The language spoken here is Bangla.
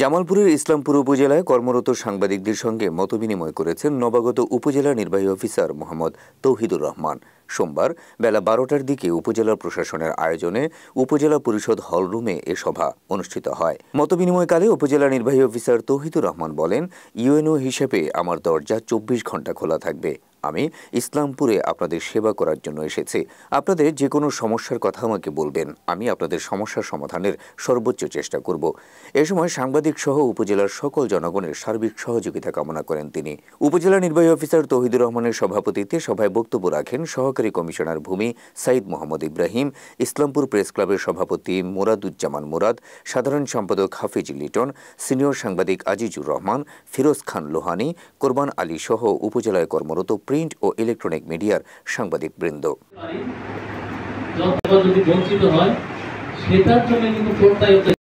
জামালপুরের ইসলামপুর উপজেলায় কর্মরত সাংবাদিকদের সঙ্গে মতবিনিময় করেছেন নবাগত উপজেলা নির্বাহী অফিসার মোহাম্মদ তৌহিদুর রহমান সোমবার বেলা বারোটার দিকে উপজেলা প্রশাসনের আয়োজনে উপজেলা পরিষদ হলরুমে এ সভা অনুষ্ঠিত হয় মতবিনিময়কালে উপজেলা নির্বাহী অফিসার তৌহিদুর রহমান বলেন ইউএনও হিসেবে আমার দরজা চব্বিশ ঘন্টা খোলা থাকবে আমি ইসলামপুরে আপনাদের সেবা করার জন্য এসেছি আপনাদের যে কোনো সমস্যার কথা আমাকে বলবেন আমি আপনাদের সমস্যা সমাধানের সর্বোচ্চ চেষ্টা করব এ সময় সাংবাদিক সহ উপজেলার সকল জনগণের সার্বিক সহযোগিতা কামনা করেন তিনি উপজেলা নির্বাহী অফিসার তহিদুর রহমানের সভাপতিত্বে সভায় বক্তব্য রাখেন সহকারী কমিশনার ভূমি সাইদ মোহাম্মদ ইব্রাহিম ইসলামপুর প্রেস ক্লাবের সভাপতি মোরাদুজ্জামান মোরাদ সাধারণ সম্পাদক হাফিজ লিটন সিনিয়র সাংবাদিক আজিজুর রহমান ফিরোজ খান লোহানি কোরবান আলী সহ উপজেলায় কর্মরত প্রিন্ট ও ইলেকট্রনিক মিডিয়ার সাংবাদিকবৃন্দ যদি বঞ্চিত হয় সেটার জন্য কিন্তু